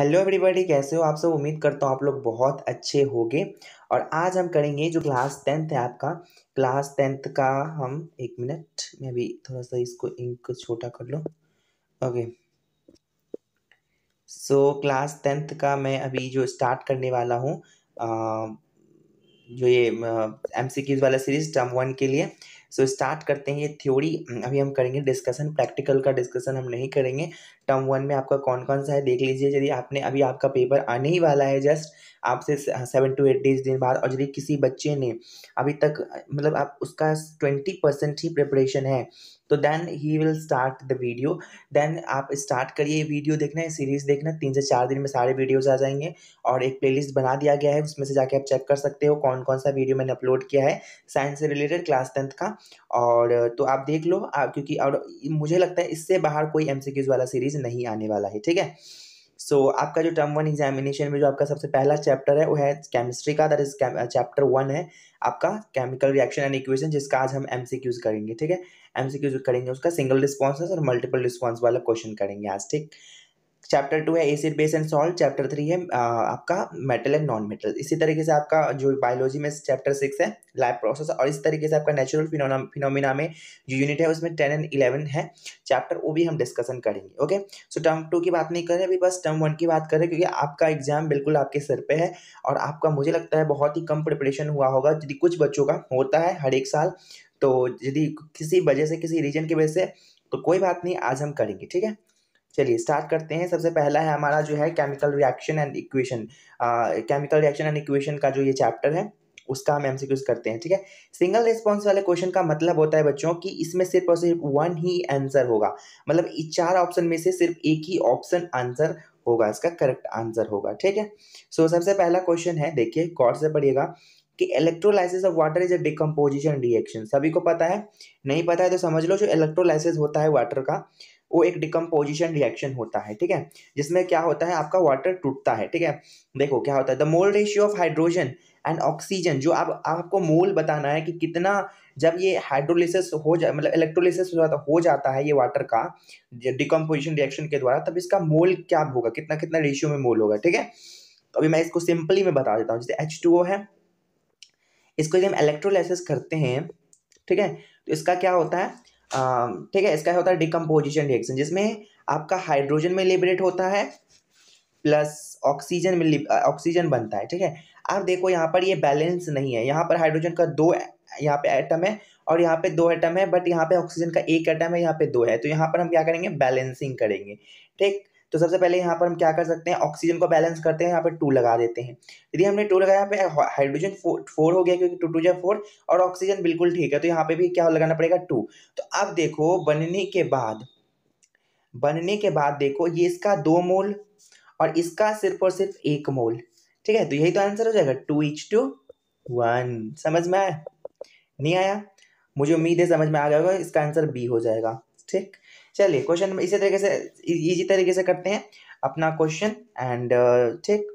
hello everybody कैसे हो आप सब उम्मीद करता हूँ आप लोग बहुत अच्छे होगे और आज हम करेंगे जो क्लास टेंथ है आपका क्लास टेंथ का हम एक मिनट मैं अभी थोड़ा सा इसको इंक छोटा कर लो ओके सो क्लास टेंथ का मैं अभी जो स्टार्ट करने वाला हूँ जो ये एम सी क्यूज वाला सीरीज टर्म वन के लिए सो so, स्टार्ट करते हैं ये थ्योरी अभी हम करेंगे डिस्कशन प्रैक्टिकल का डिस्कशन हम नहीं करेंगे टर्म वन में आपका कौन कौन सा है देख लीजिए यदि आपने अभी आपका पेपर आने ही वाला है जस्ट आपसे सेवन टू एट डेज दिन बाद और यदि किसी बच्चे ने अभी तक मतलब आप उसका ट्वेंटी परसेंट ही प्रिपरेशन है तो then he will start the video then आप स्टार्ट करिए वीडियो देखना है सीरीज़ देखना तीन से चार दिन में सारे वीडियोज आ जाएंगे और एक प्लेलिस्ट बना दिया गया है उसमें से जाके आप चेक कर सकते हो कौन कौन सा वीडियो मैंने अपलोड किया है साइंस से रिलेटेड क्लास टेंथ का और तो आप देख लो आप क्योंकि और मुझे लगता है इससे बाहर कोई एम वाला सीरीज़ नहीं आने वाला है ठीक है सो so, आपका जो टर्म वन एग्जामिनेशन में जो आपका सबसे पहला चैप्टर है वो है केमिस्ट्री का दैट इज चैप्टर वन है आपका केमिकल रिएक्शन एंड इक्वेशन जिसका आज हम एम करेंगे ठीक है एम करेंगे उसका सिंगल रिस्पॉन्स और मल्टीपल रिस्पॉन्स वाला क्वेश्चन करेंगे आज ठीक चैप्टर टू है acid base and salt chapter three है आ, आपका मेटल एंड नॉन मेटल इसी तरीके से आपका जो बायोलॉजी में चैप्टर सिक्स है लाइफ प्रोसेस और इस तरीके से आपका नेचुरल फिनोमिना में जो यूनिट है उसमें टेन एंड इलेवन है चैप्टर वो भी हम डिस्कशन करेंगे ओके सो टर्म टू की बात नहीं कर रहे अभी बस टर्म वन की बात कर हैं क्योंकि आपका एग्जाम बिल्कुल आपके सर पर है और आपका मुझे लगता है बहुत ही कम प्रिपरेशन हुआ होगा यदि कुछ बच्चों का होता है हर एक साल तो यदि किसी वजह से किसी रीजन की वजह से तो कोई बात नहीं आज हम करेंगे ठीक है चलिए स्टार्ट करते हैं सबसे पहला है हमारा जो है chemical reaction and equation chemical reaction and equation का जो ये चैप्टर है उसका हम एमसीक्यूज करते हैं ठीक है सिंगल रिस्पॉन्स वाले क्वेश्चन का मतलब होता है बच्चों कि इसमें सिर्फ और सिर्फ वन ही आंसर होगा मतलब चार ऑप्शन में से सिर्फ एक ही ऑप्शन आंसर होगा इसका करेक्ट आंसर होगा ठीक है सो so, सबसे पहला क्वेश्चन है देखिए कौन से पढ़िएगा कि electrolysis of water is a decomposition reaction सभी को पता है नहीं पता है तो समझ लो जो इलेक्ट्रोलाइसिस होता है वाटर का वो एक डिकम्पोजिशन रिएक्शन होता है ठीक है जिसमें क्या होता है आपका वाटर टूटता है ठीक है देखो क्या होता है the mole ratio of hydrogen and oxygen जो आप आपको मोल बताना है कि कितना जब ये हाइड्रोलिसिस हो जा मतलब इलेक्ट्रोलिसिस हो जाता है ये वाटर का डिकम्पोजिशन रिएक्शन के द्वारा तब इसका मोल क्या होगा कितना कितना रेशियो में मोल होगा ठीक है तो अभी मैं इसको सिंपली में बता देता हूँ जैसे एच टू ओ है इसको यदि हम इलेक्ट्रोलाइसिस करते हैं ठीक है तो इसका क्या होता है ठीक है इसका होता है डिकम्पोजिशन रिएक्शन जिसमें आपका हाइड्रोजन में लिबरेट होता है प्लस ऑक्सीजन में ऑक्सीजन बनता है ठीक है आप देखो यहाँ पर ये बैलेंस नहीं है यहाँ पर हाइड्रोजन का दो यहाँ पे एटम है और यहाँ पे दो एटम है बट यहाँ पे ऑक्सीजन का एक एटम है यहाँ पे दो है तो यहाँ पर हम क्या करेंगे बैलेंसिंग करेंगे ठीक तो सबसे पहले यहाँ पर हम क्या कर सकते हैं ऑक्सीजन को बैलेंस करते हैं यहाँ पर टू लगा देते हैं यदि हमने टू लगाया यहाँ पे हाइड्रोजन फोर हो गया क्योंकि टू टू जो फोर और ऑक्सीजन बिल्कुल ठीक है तो यहाँ पे भी क्या लगाना पड़ेगा टू तो अब देखो बनने के बाद बनने के बाद देखो ये इसका दो मोल और इसका सिर्फ और सिर्फ एक मोल ठीक है तो यही तो आंसर हो जाएगा टू इच टू वन समझ में आया नहीं आया मुझे उम्मीद है समझ में आ गया होगा इसका आंसर बी हो जाएगा ठीक चलिए क्वेश्चन इसी तरीके से इजी तरीके से करते हैं अपना क्वेश्चन एंड uh, ठीक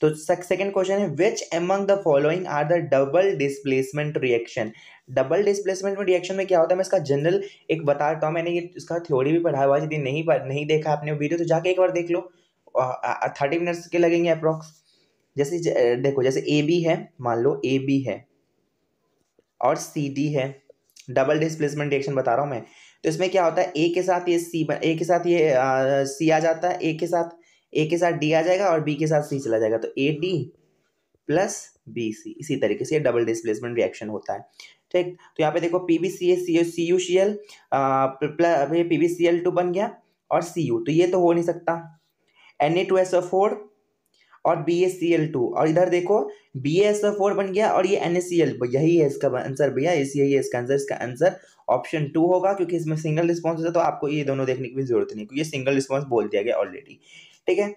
तो सेकंड क्वेश्चन है which among the following are the double displacement reaction double displacement में रिएक्शन में क्या होता है मैं इसका जनरल एक बता देता हूँ मैंने ये इसका थ्योरी भी पढ़ा हुआ है यदि नहीं नहीं देखा आपने वीडियो तो जाके एक बार देख लो थर्टी मिनट्स के लगेंगे अप्रॉक्स जैसे ज, देखो जैसे ए बी है मान लो ए बी है और सी डी है डबल डिस्प्लेसमेंट रिएक्शन बता रहा हूँ मैं तो इसमें क्या होता है ए के साथ ये सी ए के साथ ये आ, सी आ जाता है ए के साथ ए के साथ डी आ जाएगा और बी के साथ सी चला जाएगा तो A D plus B C इसी तरीके से डबल डिस्प्लेसमेंट रिएक्शन होता है ठीक तो यहाँ पे देखो P B C A C C U C L P B C L two बन गया और सी यू तो ये तो हो नहीं सकता N A two S O four और B S C L two और इधर देखो बी एस फोर बन गया और ये एन एस सी एल यही है इसका आंसर भैया इस यही है इसका आंसर इसका आंसर ऑप्शन टू होगा क्योंकि इसमें सिंगल रिस्पॉन्स है तो आपको ये दोनों देखने की भी जरूरत नहीं क्योंकि सिंगल रिस्पॉन्स बोल दिया गया ऑलरेडी ठीक है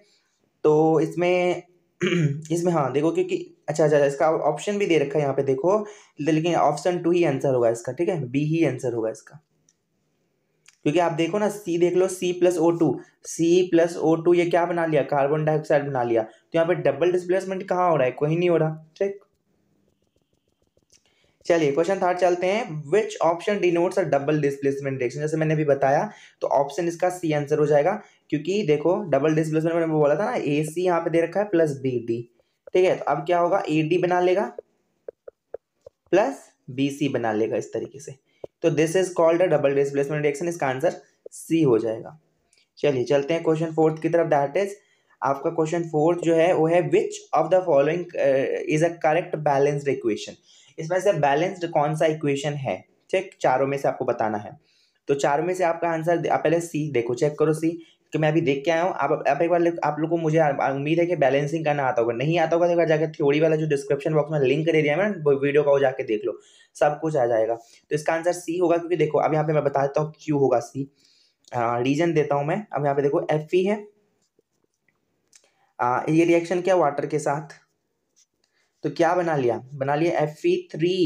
तो इसमें इसमें हाँ देखो क्योंकि अच्छा अच्छा इसका ऑप्शन भी दे रखा है यहाँ पे देखो लेकिन ऑप्शन टू ही आंसर होगा इसका ठीक है बी ही आंसर होगा इसका क्योंकि आप देखो ना सी देख लो C plus O two C plus O two ये क्या बना लिया कार्बन डाइऑक्साइड बना लिया तो यहाँ पे डबल डिस्प्लेसमेंट कहाँ हो रहा है कोई नहीं हो रहा ठीक चलिए क्वेश्चन थर्ड चलते हैं which option denotes a double displacement reaction जैसे मैंने अभी बताया तो ऑप्शन इसका सी आंसर हो जाएगा क्योंकि देखो डबल डिस्प्लेसमेंट मैंने बोला था ना ए सी यहाँ पे दे रखा है प्लस बी डी ठीक है तो अब क्या होगा ए डी बना लेगा प्लस बी सी बना लेगा इस तरीके से तो this is called a double displacement reaction इसका आंसर सी हो जाएगा चलिए चलते हैं क्वेश्चन फोर्थ की तरफ दैट इज आपका क्वेश्चन फोर्थ जो है वो है which of the following is a correct balanced equation इसमें से बैलेंस्ड कौन सा इक्वेशन है ठीक चारों में से आपको बताना है तो चारों में से आपका आंसर पहले सी देखो चेक करो सी कि मैं अभी देख के आया हूँ आप आप एक बार आप लोग को मुझे उम्मीद है कि बैलेंसिंग करना आता होगा नहीं आता होगा तो एक बार जाकर थ्योरी वाला जो डिस्क्रिप्शन बॉक्स में लिंक दे दिया है ना वीडियो का वो जाके देख लो सब कुछ आ जाएगा तो इसका आंसर सी होगा क्योंकि देखो अब यहाँ पे मैं बता देता हूँ क्यू होगा सी रीजन देता हूँ मैं अब यहाँ पे देखो एफ ई है आ, ये रिएक्शन क्या वाटर के साथ तो क्या बना लिया बना लिया F E three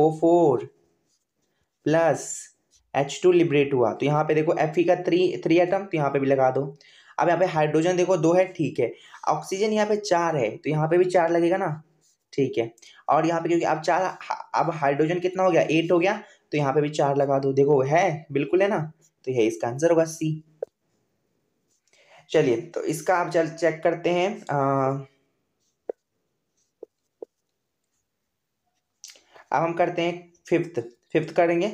O four plus H two liberate हुआ तो यहाँ पे देखो एफ ई e का थ्री थ्री एटम तो यहाँ पे भी लगा दो अब यहाँ पे हाइड्रोजन देखो दो है ठीक है ऑक्सीजन यहाँ पे चार है तो यहाँ पे भी चार लगेगा ना ठीक है और यहाँ पे क्योंकि अब चार अब हाइड्रोजन कितना हो गया एट हो गया तो यहाँ पे भी चार लगा दो देखो है बिल्कुल है ना तो यह इसका आंसर होगा सी चलिए तो इसका आप चल चेक करते हैं आ, अब हम करते हैं फिफ्थ फिफ्थ करेंगे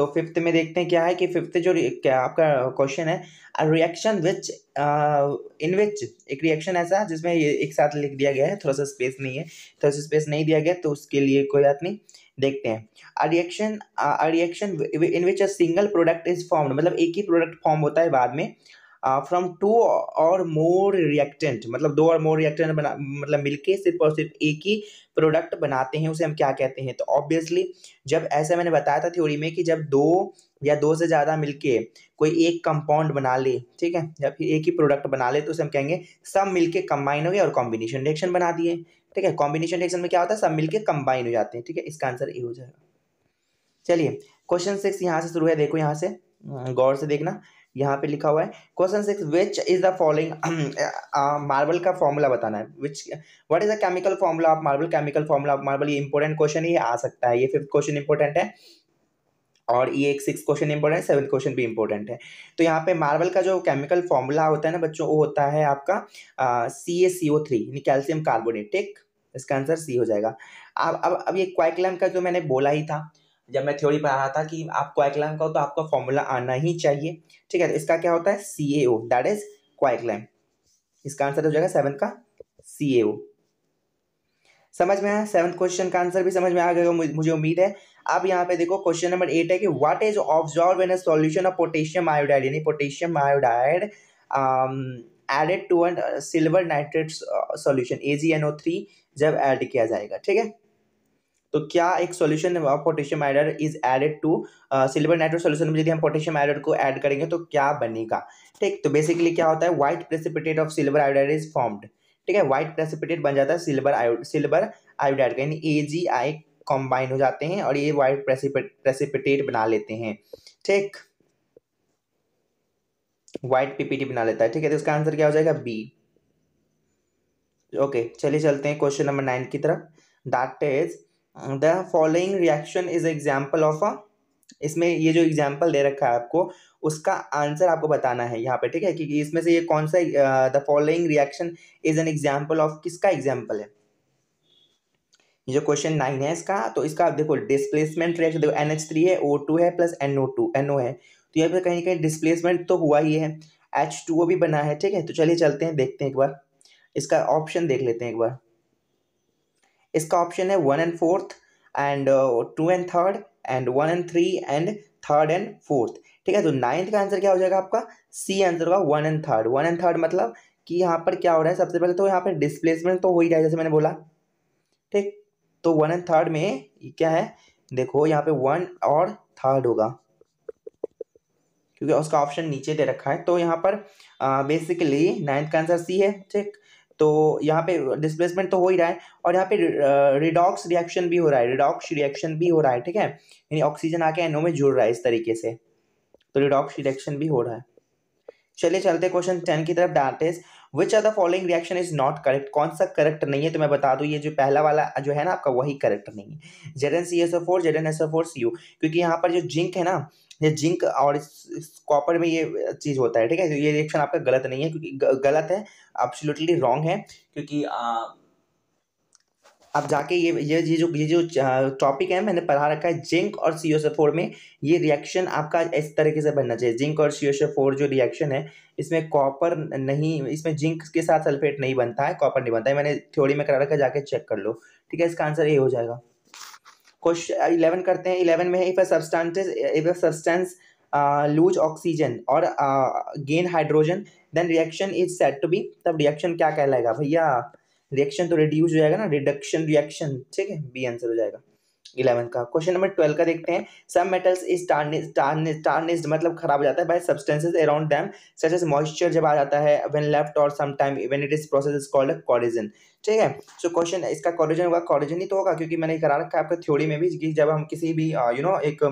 तो फिफ्थ में देखते हैं क्या है कि फिफ्थ जो क्या आपका क्वेश्चन है रिएक्शन विच इन विच एक रिएक्शन ऐसा जिसमें ये एक साथ लिख दिया गया है थोड़ा सा स्पेस नहीं है थोड़ा सा स्पेस नहीं दिया गया तो उसके लिए कोई बात नहीं देखते हैं a reaction a reaction in which a single product is form मतलब एक ही प्रोडक्ट फॉर्म होता है बाद में फ्रॉम टू और मोर रिएक्टेंट मतलब दो और मोर रिएक्टेंट बना मतलब मिलके सिर्फ और सिर्फ एक ही प्रोडक्ट बनाते हैं उसे हम क्या कहते हैं तो ऑब्वियसली जब ऐसा मैंने बताया था थ्योरी में कि जब दो या दो से ज़्यादा मिलके कोई एक कंपाउंड बना ले ठीक है या फिर एक ही प्रोडक्ट बना ले तो उसे हम कहेंगे सब मिलके कंबाइन हो गए और कॉम्बिनेशन रिएक्शन बना दिए ठीक है कॉम्बिनेशन रिएक्शन में क्या होता है सब मिलके कंबाइन हो जाते हैं ठीक है इसका आंसर ए हो जाएगा चलिए क्वेश्चन सिक्स यहाँ से शुरू है देखो यहाँ से गौर से देखना यहाँ पे लिखा हुआ है question six which is the following marble का फॉर्मूला बताना है which what is the chemical formula of marble chemical formula of marble ये इंपॉर्टेंट क्वेश्चन ही आ सकता है ये फिफ्थ क्वेश्चन इंपॉर्टेंट है और ये एक सिक्स क्वेश्चन इंपॉर्टेंट है सेवन क्वेश्चन भी इंपॉर्टेंट है तो यहाँ पे मार्बल का जो केमिकल फॉर्मूला होता है ना बच्चों वो होता है आपका C A C O three यानी कैल्शियम कार्बोनेट ठीक इसका आंसर सी हो जाएगा अब अब अब ये क्वाइकलम का जो मैंने बोला ही था जब मैं थ्योरी पढ़ा रहा था कि आप क्वाइकलाइन का हो तो आपका फॉर्मूला आना ही चाहिए ठीक है तो इसका क्या होता है सी एओ दैट इज क्वाइकलैम इसका आंसर हो जाएगा सेवन का सी एओ समझ में आया सेवन क्वेश्चन का आंसर भी समझ में आ गया मुझे उम्मीद है अब यहाँ पे देखो क्वेश्चन नंबर एट है कि what is observe in solution of potassium iodide यानी potassium iodide added to and silver nitrate solution A G N O three जब एड किया जाएगा ठीक है तो क्या एक solution of potassium iodide is added to silver nitrate solution में यदि हम पोटेशियम आयोडाइड को ऐड करेंगे तो क्या बनेगा ठीक तो बेसिकली क्या होता है white precipitate of silver iodide is formed ठीक है व्हाइट प्रेसिपिटेट बन जाता है सिल्वर आयोड सिल्वर आयोडाइड का यानी ए जी आई कॉम्बाइन हो जाते हैं और ये व्हाइट प्रेसिपिटेट बना लेते हैं ठीक व्हाइट पीपीटी बना लेता है ठीक है तो इसका आंसर क्या हो जाएगा बी ओके चलिए चलते हैं क्वेश्चन नंबर नाइन की तरफ that is the following reaction is example of a इसमें ये जो एग्जाम्पल दे रखा है आपको उसका आंसर आपको बताना है यहाँ पे ठीक है क्योंकि इसमें से ये कौन सा the following reaction is an example of किसका एग्जाम्पल है ये जो क्वेश्चन नाइन है इसका तो इसका आप देखो डिस्प्लेसमेंट रिएक्शन देखो एन थ्री है ओ टू है plus N O two N O है तो यहाँ पे कहीं कहीं डिस्प्लेसमेंट तो हुआ ही है एच टू ओ भी बना है ठीक है तो चलिए चलते हैं देखते हैं एक बार इसका ऑप्शन देख लेते हैं एक बार इसका ऑप्शन है one and fourth and two and third and one and three and third and fourth ठीक है तो नाइन्थ का आंसर क्या हो जाएगा आपका सी आंसर होगा one and third one and third मतलब कि यहाँ पर क्या हो रहा है सबसे पहले तो यहाँ पर डिस्प्लेसमेंट तो हो ही जाए जैसे मैंने बोला ठीक तो वन एंड थर्ड में क्या है देखो यहाँ पे वन और थर्ड होगा क्योंकि उसका ऑप्शन नीचे दे रखा है तो यहाँ पर बेसिकली uh, नाइन्थ का आंसर सी है ठीक तो यहाँ पे डिस्प्लेसमेंट तो हो ही रहा है और यहाँ पे रिडॉक्स रिएक्शन भी हो रहा है रिडॉक्स रिएक्शन भी हो रहा है ठीक है यानी ऑक्सीजन आके एनओ में जुड़ रहा है इस तरीके से तो रिडॉक्स रिएक्शन भी हो रहा है चलिए चलते क्वेश्चन टेन की तरफ that is which are the following reaction is not correct कौन सा करेक्ट नहीं है तो मैं बता दूँ ये जो पहला वाला जो है ना आपका वही करेक्ट नहीं है Z N C S O four Z N S O four C U क्योंकि यहाँ पर जो जिंक है ना ये जिंक और कॉपर में ये चीज़ होता है ठीक है तो ये रिएक्शन आपका गलत नहीं है क्योंकि गलत है एब्सोल्युटली रॉन्ग है क्योंकि आ, आप जाके ये ये ये जो ये जो टॉपिक है मैंने पढ़ा रखा है जिंक और सी फोर में ये रिएक्शन आपका इस तरीके से बनना चाहिए जिंक और सी फोर जो रिएक्शन है इसमें कॉपर नहीं इसमें जिंक के साथ सल्फेट नहीं बनता है कॉपर नहीं बनता है मैंने थ्योरी में करा रखा है जाके चेक कर लो ठीक है इसका आंसर ये हो जाएगा क्वेश्चन इलेवन करते हैं इलेवन में है if a substance if a substance lose oxygen और gain hydrogen then reaction is said to be तब रिएक्शन क्या कहलाएगा भैया रिएक्शन तो रिड्यूस हो जाएगा ना रिडक्शन रिएक्शन ठीक है बी आंसर हो जाएगा इलेवन का क्वेश्चन नंबर ट्वेल्व का देखते हैं सब मेटल्स इज टार्निस्ड मतलब खराब हो जाता है by substances around them such as moisture जब आ जाता है व्हेन लेफ्ट और some time when it is process is called corrosion ठीक है सो so, क्वेश्चन इसका कॉरिजन होगा कॉरिजन ही तो होगा क्योंकि मैंने करा रखा है आपका थ्योरी में भी कि जब हम किसी भी you uh, know you know, एक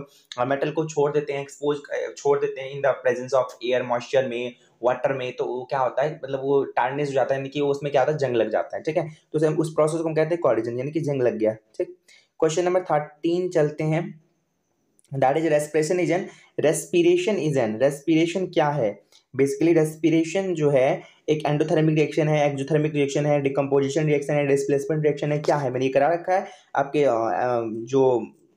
मेटल uh, को छोड़ देते हैं एक्सपोज छोड़ देते हैं in the presence of air moisture में वाटर में तो वो क्या होता है मतलब वो टार्निस हो जाता है यानी कि उसमें क्या होता है जंग लग जाता है ठीक है तो उस प्रोसेस को हम कहते हैं कॉरिजन यानी कि जंग लग गया ठीक है क्वेश्चन नंबर थर्टीन चलते हैं that is respiration is an respiration is an respiration क्या है बेसिकली रेस्पिरेशन जो है एक एंडोथर्मिक रिएक्शन है एक्जोथर्मिक रिएक्शन है डिकम्पोजिशन रिएक्शन है डिस्प्लेसमेंट रिएक्शन है क्या है मैंने ये करा रखा है आपके जो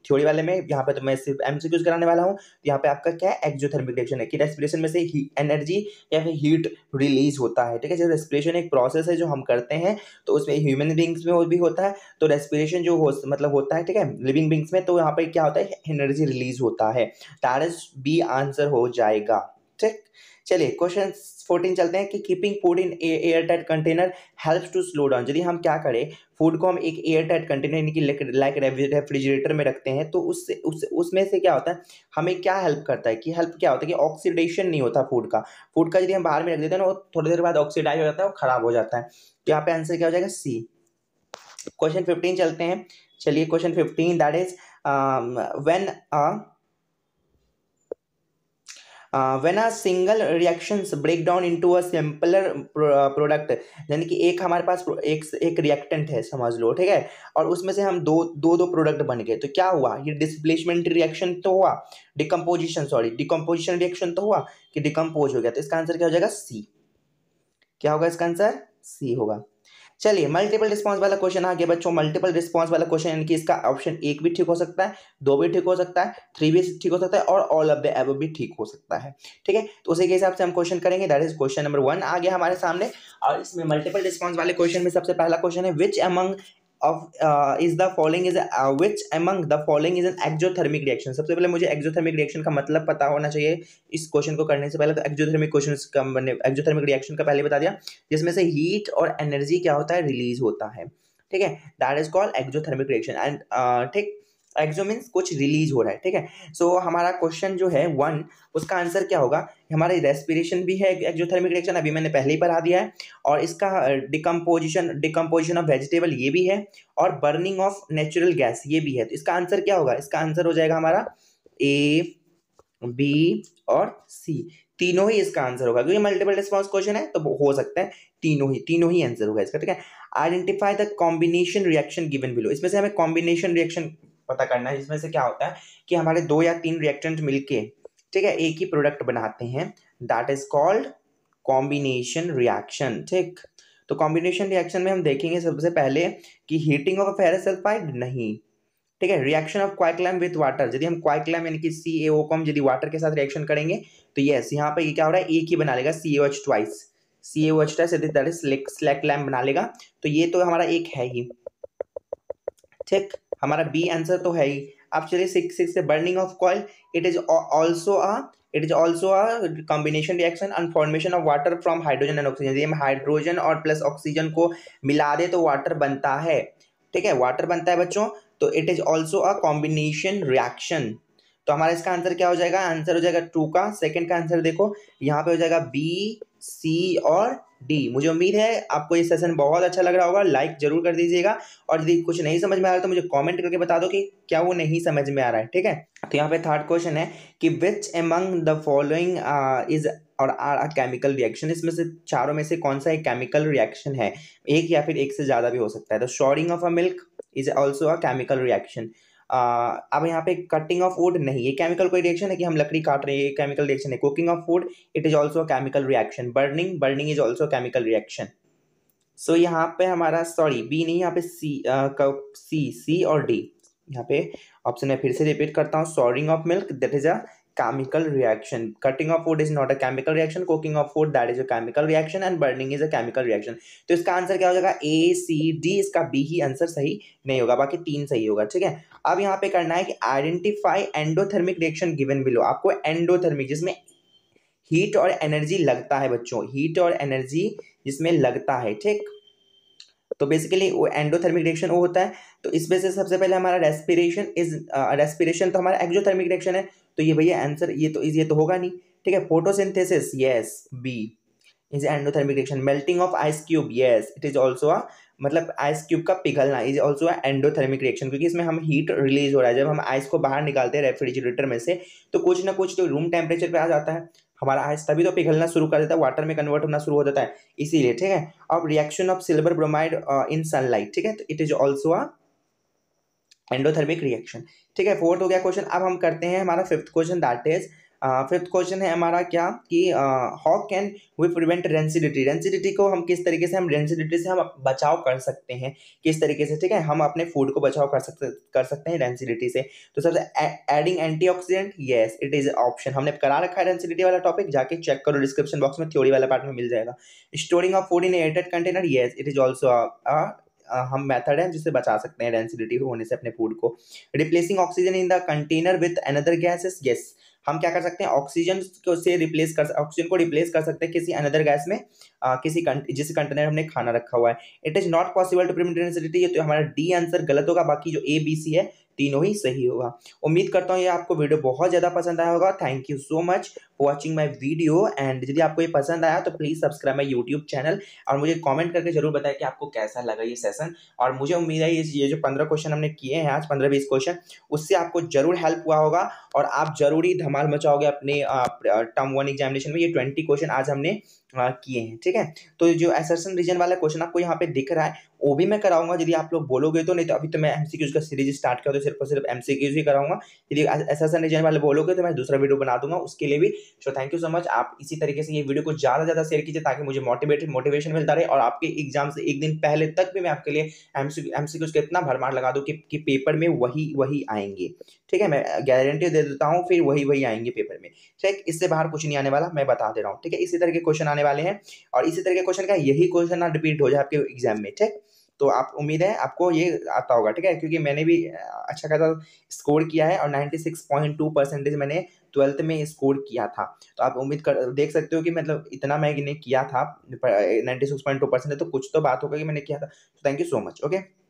थ्योरी वाले में यहाँ पे तो मैं सिर्फ एम कराने वाला हूँ तो यहाँ पे आपका क्या है एक्जोथर्मिक रिएक्शन है कि रेस्पिरेशन में से ही एनर्जी या फिर हीट रिलीज होता है ठीक है जो रेस्पिरेशन एक प्रोसेस है जो हम करते हैं तो उसमें ह्यूमन बींग्स में भी होता है तो रेस्पिरेशन जो हो मतलब होता है ठीक है लिविंग बींग्स में तो यहाँ पर क्या होता है एनर्जी रिलीज होता है टारस बी आंसर हो जाएगा ठीक चलिए क्वेश्चन फोर्टीन चलते हैं कि keeping food in air tight container helps to slow down यदि हम क्या करें फूड को हम एक एयर टाइट कंटेनर यानी कि लाइक रेफ्रिजरेटर में रखते हैं तो उससे उस उसमें से क्या होता है हमें क्या हेल्प करता है कि हेल्प क्या होता है कि ऑक्सीडेशन नहीं होता फूड का फूड का यदि हम बाहर में रख देते हैं ना वो थोड़ी देर बाद ऑक्सीडाइज हो जाता है और ख़राब हो जाता है तो यहाँ पे आंसर क्या हो जाएगा सी क्वेश्चन फिफ्टीन चलते हैं चलिए question fifteen that is when a when a single single break down down into a simpler uh, यानी कि एक हमारे पास एक एक रिएक्टेंट है समझ लो ठीक है और उसमें से हम दो दो दो प्रोडक्ट बन गए तो क्या हुआ ये डिस्प्लेसमेंट रिएक्शन तो हुआ डिकम्पोजिशन सॉरी डिकम्पोजिशन रिएक्शन तो हुआ कि डिकम्पोज हो गया तो इसका आंसर क्या हो जाएगा सी क्या होगा इसका आंसर सी होगा चलिए मल्टीपल रिस्पॉन्स वाला क्वेश्चन आ गया बच्चों मल्टीपल रिस्पॉन्स वाला क्वेश्चन यानी कि इसका ऑप्शन एक भी ठीक हो सकता है दो भी ठीक हो सकता है थ्री भी ठीक हो सकता है और ऑल ऑफ द एब भी ठीक हो सकता है ठीक है तो उसी के हिसाब से हम क्वेश्चन करेंगे that is question number one आ गया हमारे सामने और इसमें मल्टीपल रिस्पॉन्स वाले क्वेश्चन में सबसे पहला क्वेश्चन है which among of is the following is which among the following is an exothermic reaction सबसे पहले मुझे एक्जोथर्मिक रिएक्शन का मतलब पता होना चाहिए इस क्वेश्चन को करने से पहले तो एक्जोथर्मिक क्वेश्चन का मैंने एक्जोथर्मिक रिएक्शन का पहले बता दिया जिसमें से हीट और एनर्जी क्या होता है रिलीज होता है ठीक है that is called exothermic reaction and ठीक एक्सो मीन्स कुछ रिलीज हो रहा है ठीक है सो so, हमारा क्वेश्चन जो है वन उसका आंसर क्या होगा हमारे रेस्पिरेशन भी है एक्जोथर्मिक रिएक्शन अभी मैंने पहले ही पढ़ा दिया है और इसका डिकम्पोजिशन डिकम्पोजिशन ऑफ वेजिटेबल ये भी है और बर्निंग ऑफ नेचुरल गैस ये भी है तो इसका आंसर क्या होगा इसका आंसर हो जाएगा हमारा ए बी और सी तीनों ही इसका आंसर होगा क्योंकि मल्टीपल रिस्पॉन्स क्वेश्चन है तो हो सकता है तीनों ही तीनों ही आंसर होगा इसका ठीक है identify the combination reaction given below इसमें से हमें कॉम्बिनेशन रिएक्शन पता करना है जिसमें से क्या होता है कि हमारे दो या तीन रिएक्टेंट मिलके ठीक है एक ही प्रोडक्ट बनाते हैं that is called combination reaction ठीक तो कॉम्बिनेशन रिएक्शन में हम देखेंगे सबसे पहले कि हीटिंग ऑफ फेरस सल्फाइड नहीं ठीक है reaction of quicklime with water यदि हम क्वाइक्लैम यानी कि सी ए ओ कॉम यदि वाटर के साथ रिएक्शन करेंगे तो यस यहाँ पर ये क्या हो रहा है एक ही बना लेगा C H twice C H twice यदि स्लैक लैम्प बना लेगा तो ये तो हमारा एक है ही ठीक हमारा बी आंसर तो है ही अब चलिए सिक्स सिक्स से burning of coal it is also a it is also a combination reaction and formation of water from hydrogen and oxygen यदि हम हाइड्रोजन और प्लस ऑक्सीजन को मिला दे तो वाटर बनता है ठीक है वाटर बनता है बच्चों तो it is also a combination reaction तो हमारा इसका आंसर क्या हो जाएगा आंसर हो जाएगा टू का सेकेंड का आंसर देखो यहाँ पे हो जाएगा बी सी और डी मुझे उम्मीद है आपको ये सेशन बहुत अच्छा लग रहा होगा लाइक जरूर कर दीजिएगा और यदि कुछ नहीं समझ में आ रहा तो मुझे कमेंट करके बता दो कि क्या वो नहीं समझ में आ रहा है ठीक है तो यहाँ पे थर्ड क्वेश्चन है कि which among the following is और आर अ केमिकल रिएक्शन इसमें से चारों में से कौन सा एक केमिकल रिएक्शन है एक या फिर एक से ज़्यादा भी हो सकता है तो souring of a milk is also a chemical reaction अब यहाँ पे कटिंग ऑफ वुड नहीं ये केमिकल कोई रिएक्शन है कि हम लकड़ी काट रहे हैं ये केमिकल रिएक्शन है cooking of food it is also chemical reaction burning burning is also chemical reaction so यहाँ पे हमारा सॉरी बी नहीं यहाँ पे सी सी सी और डी यहाँ पे ऑप्शन में फिर से रिपीट करता हूँ souring of milk that is a chemical reaction cutting of wood is not a chemical reaction cooking of food that is a chemical reaction and burning is a chemical reaction तो इसका answer क्या हो जाएगा A C D इसका B ही answer सही नहीं होगा बाकी तीन सही होगा ठीक है अब यहाँ पे करना है कि identify endothermic reaction given below आपको एंडोथर्मिक जिसमें हीट और एनर्जी लगता है बच्चों हीट और एनर्जी जिसमें लगता है ठीक तो बेसिकली वो एंडोथर्मिक रिएक्शन वो होता है तो इसमें से सबसे पहले हमारा रेस्पिरेशन इज रेस्पिरेशन तो हमारा एक्जोथर्मिक रिएक्शन है तो ये भैया आंसर ये तो ये तो होगा नहीं ठीक है photosynthesis yes B is endothermic reaction melting of ice cube yes it is also a मतलब आइस क्यूब का पिघलना is also a endothermic reaction क्योंकि इसमें हम हीट रिलीज हो रहा है जब हम आइस को बाहर निकालते हैं रेफ्रिजरेटर में से तो कुछ ना कुछ तो रूम टेम्परेचर पर आ जाता है हमारा आइस तभी तो पिघलना शुरू कर देता है वाटर में कन्वर्ट होना शुरू हो जाता है इसीलिए ठीक है अब reaction of silver bromide in sunlight ठीक है तो it is also a endothermic reaction ठीक है फोर्थ हो गया क्वेश्चन अब हम करते हैं हमारा fifth question that is fifth question है हमारा क्या कि how can we prevent rancidity rancidity को हम किस तरीके से हम रेंसिडिटी से हम बचाव कर सकते हैं किस तरीके से ठीक है हम अपने फूड को बचाव कर सकते कर सकते हैं रेंसिडिटी से तो सबसे adding antioxidant yes it is option हमने करा रखा है रेंसिडिटी वाला टॉपिक जाके चेक करो डिस्क्रिप्शन बॉक्स में थ्योरी वाला पार्ट में मिल जाएगा storing of food in airtight container yes it is also हम मेथड हैं जिससे बचा सकते हैं डेंसिटी होने से अपने फूड को replacing oxygen in the container with another gases gas हम क्या कर सकते हैं ऑक्सीजन को से रिप्लेस कर ऑक्सीजन को रिप्लेस कर सकते हैं किसी अनदर गैस में आ, किसी कंट जिस कंटेनर हमने खाना रखा हुआ है it is not possible to prevent rancidity ये तो हमारा डी आंसर गलत होगा बाकी जो ए बी सी है तीनों ही सही होगा उम्मीद करता हूँ ये आपको वीडियो बहुत ज़्यादा पसंद आया होगा thank you so much watching my video and यदि आपको ये पसंद आया तो please subscribe my YouTube channel और मुझे कॉमेंट करके जरूर बताया कि आपको कैसा लगा ये सेशन और मुझे उम्मीद है ये जो पंद्रह क्वेश्चन हमने किए हैं आज पंद्रह बीस क्वेश्चन उससे आपको जरूर हेल्प हुआ होगा और आप जरूरी धमाल मचाओगे अपने टर्म वन एग्जामिनेशन में ये ट्वेंटी क्वेश्चन आज हमने किए हैं ठीक है तो जो एसर्सन रीजन वाला क्वेश्चन आपको यहाँ पे दिख रहा है वो भी मैं कराऊंगा यदि आप लोग बोलोगे तो नहीं तो अभी तो मैं एमसीक्यूज का सीरीज स्टार्ट किया तो सिर्फ और सिर्फ एमसीक्यूज ही कराऊंगा यदि एसर्सन रीजन वाले बोलोगे तो मैं दूसरा वीडियो बना दूंगा उसके लिए भी so thank you so much आप इसी तरीके से ये वीडियो को ज़्यादा ज़्यादा शेयर कीजिए ताकि मुझे मोटिवेटेड मोटिवेशन मिलता रहे और आपके एग्जाम से एक दिन पहले तक भी मैं आपके लिए एमसीक्यूज का इतना भरमार लगा दूँ कि पेपर में वही वही आएंगे ठीक है मैं गारंटी दे देता हूँ फिर वही वही आएंगे पेपर में ठीक इससे बाहर कुछ नहीं आने वाला मैं बता दे रहा हूँ ठीक है इसी तरह के क्वेश्चन आने आने वाले हैं और इसी तरह के क्वेश्चन का यही क्वेश्चन ना रिपीट हो जाए आपके एग्जाम में ठीक तो आप उम्मीद है आपको ये आता होगा ठीक है क्योंकि मैंने भी अच्छा खासा स्कोर किया है और 96.2 परसेंटेज मैंने ट्वेल्थ में स्कोर किया था तो आप उम्मीद कर देख सकते हो कि मतलब इतना मैंने किया था 96.2 परसेंटेज तो कुछ तो बात होगा कि मैंने किया था तो thank you so much okay